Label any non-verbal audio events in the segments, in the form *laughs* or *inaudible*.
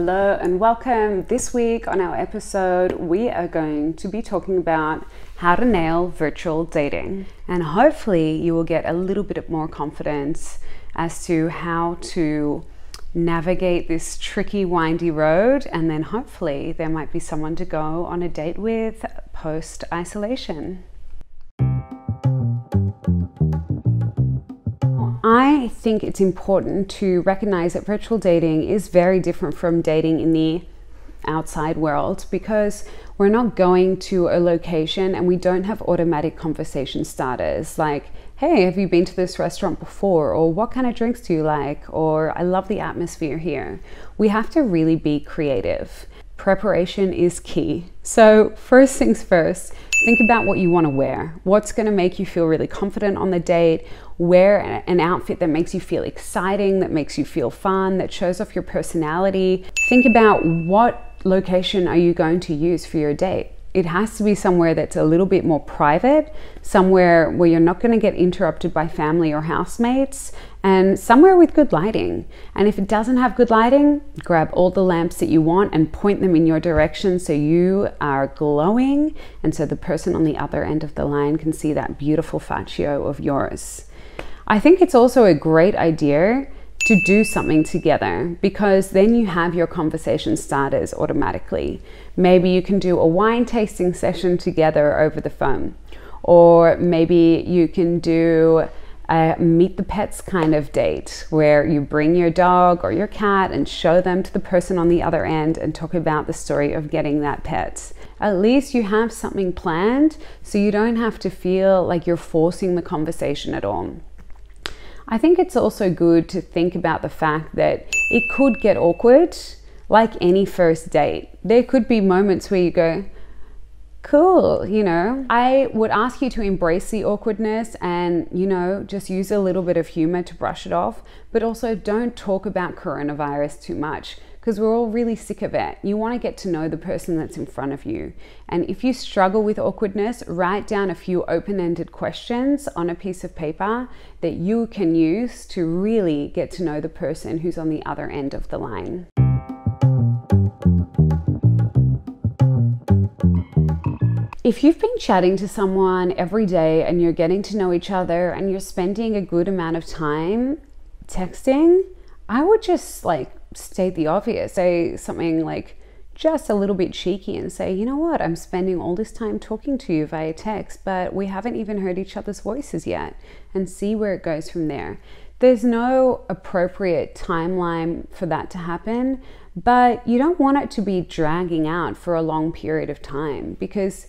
Hello and welcome. This week on our episode, we are going to be talking about how to nail virtual dating. And hopefully, you will get a little bit more confidence as to how to navigate this tricky, windy road. And then hopefully, there might be someone to go on a date with post isolation. I think it's important to recognize that virtual dating is very different from dating in the outside world because we're not going to a location and we don't have automatic conversation starters like, hey, have you been to this restaurant before? Or what kind of drinks do you like? Or I love the atmosphere here. We have to really be creative. Preparation is key. So, first things first, Think about what you want to wear. What's going to make you feel really confident on the date? Wear an outfit that makes you feel exciting, that makes you feel fun, that shows off your personality. Think about what location are you going to use for your date it has to be somewhere that's a little bit more private, somewhere where you're not going to get interrupted by family or housemates, and somewhere with good lighting. And if it doesn't have good lighting, grab all the lamps that you want and point them in your direction so you are glowing and so the person on the other end of the line can see that beautiful faccio of yours. I think it's also a great idea to do something together because then you have your conversation starters automatically. Maybe you can do a wine tasting session together over the phone, or maybe you can do a meet the pets kind of date where you bring your dog or your cat and show them to the person on the other end and talk about the story of getting that pet. At least you have something planned so you don't have to feel like you're forcing the conversation at all. I think it's also good to think about the fact that it could get awkward like any first date. There could be moments where you go, cool, you know? I would ask you to embrace the awkwardness and, you know, just use a little bit of humor to brush it off, but also don't talk about coronavirus too much because we're all really sick of it. You want to get to know the person that's in front of you. And if you struggle with awkwardness, write down a few open ended questions on a piece of paper that you can use to really get to know the person who's on the other end of the line. If you've been chatting to someone every day and you're getting to know each other and you're spending a good amount of time texting, I would just like state the obvious, say something like just a little bit cheeky and say, you know what, I'm spending all this time talking to you via text, but we haven't even heard each other's voices yet, and see where it goes from there. There's no appropriate timeline for that to happen, but you don't want it to be dragging out for a long period of time because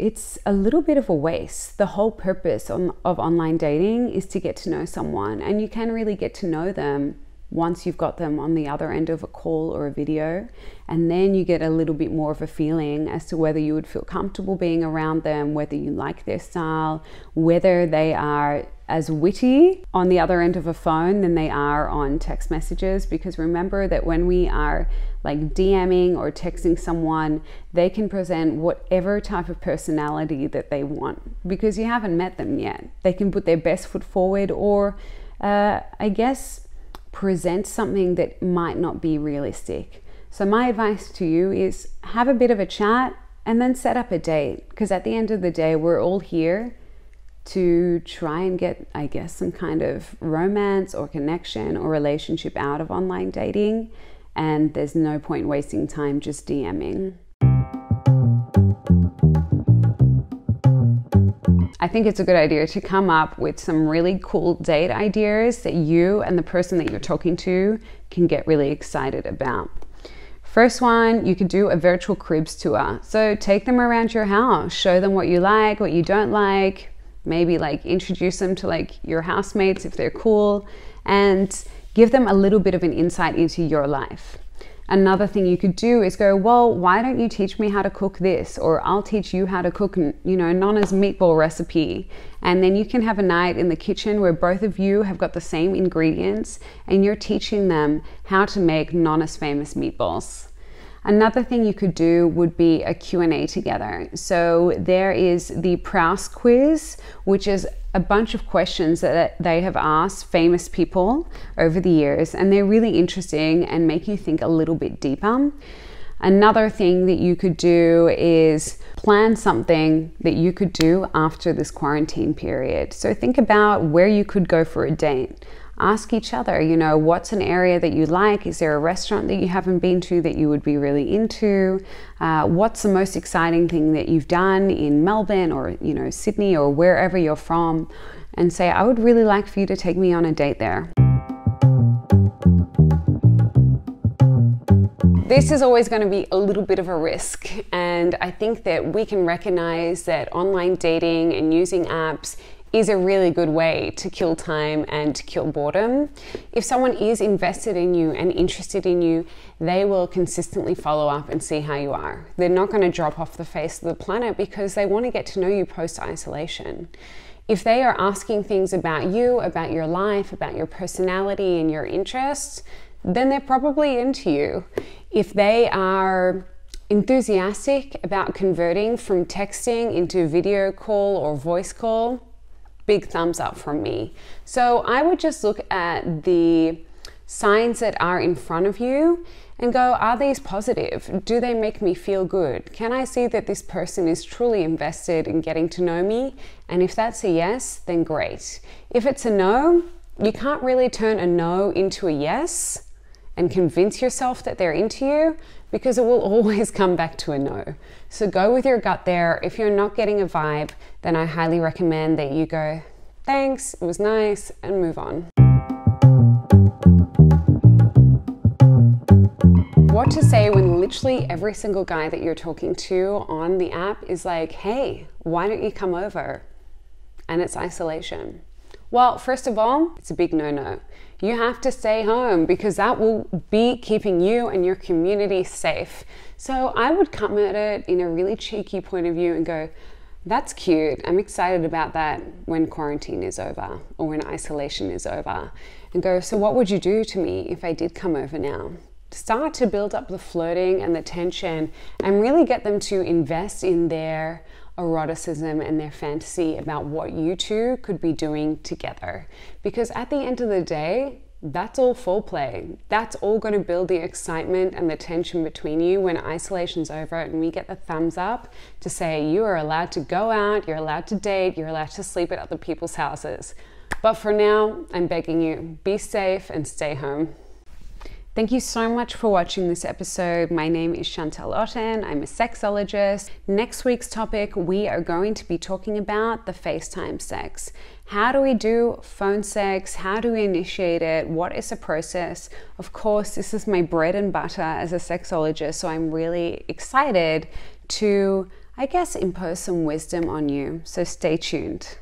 it's a little bit of a waste. The whole purpose on, of online dating is to get to know someone, and you can really get to know them once you've got them on the other end of a call or a video. And then you get a little bit more of a feeling as to whether you would feel comfortable being around them, whether you like their style, whether they are as witty on the other end of a phone than they are on text messages. Because remember that when we are like DMing or texting someone, they can present whatever type of personality that they want because you haven't met them yet. They can put their best foot forward, or uh, I guess present something that might not be realistic. So, my advice to you is have a bit of a chat and then set up a date because at the end of the day, we're all here to try and get, I guess, some kind of romance or connection or relationship out of online dating. And there's no point wasting time just DMing. think it's a good idea to come up with some really cool date ideas that you and the person that you're talking to can get really excited about. First one, you could do a virtual cribs tour. So take them around your house, show them what you like, what you don't like, maybe like introduce them to like your housemates if they're cool, and give them a little bit of an insight into your life. Another thing you could do is go, well, why don't you teach me how to cook this? Or I'll teach you how to cook, you know, Nana's meatball recipe. And then you can have a night in the kitchen where both of you have got the same ingredients and you're teaching them how to make Nana's famous meatballs. Another thing you could do would be a Q&A together. So there is the Proust quiz, which is a bunch of questions that they have asked famous people over the years, and they're really interesting and make you think a little bit deeper. Another thing that you could do is plan something that you could do after this quarantine period. So think about where you could go for a date ask each other, you know, what's an area that you like? Is there a restaurant that you haven't been to that you would be really into? Uh, what's the most exciting thing that you've done in Melbourne or, you know, Sydney or wherever you're from? And say, I would really like for you to take me on a date there. This is always going to be a little bit of a risk, and I think that we can recognize that online dating and using apps is a really good way to kill time and to kill boredom. If someone is invested in you and interested in you, they will consistently follow up and see how you are. They're not going to drop off the face of the planet because they want to get to know you post isolation. If they are asking things about you, about your life, about your personality and your interests, then they're probably into you. If they are enthusiastic about converting from texting into video call or voice call, big thumbs up from me. So I would just look at the signs that are in front of you and go, are these positive? Do they make me feel good? Can I see that this person is truly invested in getting to know me? And if that's a yes, then great. If it's a no, you can't really turn a no into a yes and convince yourself that they're into you because it will *laughs* always come back to a no. So go with your gut there. If you're not getting a vibe, then I highly recommend that you go, thanks, it was nice, and move on. What to say when literally every single guy that you're talking to on the app is like, hey, why don't you come over? And it's isolation. Well, first of all, it's a big no no you have to stay home because that will be keeping you and your community safe. So I would come at it in a really cheeky point of view and go, that's cute. I'm excited about that when quarantine is over or when isolation is over. And go, so what would you do to me if I did come over now? start to build up the flirting and the tension and really get them to invest in their eroticism and their fantasy about what you two could be doing together. Because at the end of the day, that's all foreplay. That's all going to build the excitement and the tension between you when isolation's over and we get the thumbs up to say you are allowed to go out, you're allowed to date, you're allowed to sleep at other people's houses. But for now, I'm begging you, be safe and stay home. Thank you so much for watching this episode. My name is Chantal Otten. I'm a sexologist. Next week's topic, we are going to be talking about the FaceTime sex. How do we do phone sex? How do we initiate it? What is the process? Of course, this is my bread and butter as a sexologist, so I'm really excited to, I guess, impose some wisdom on you. So stay tuned.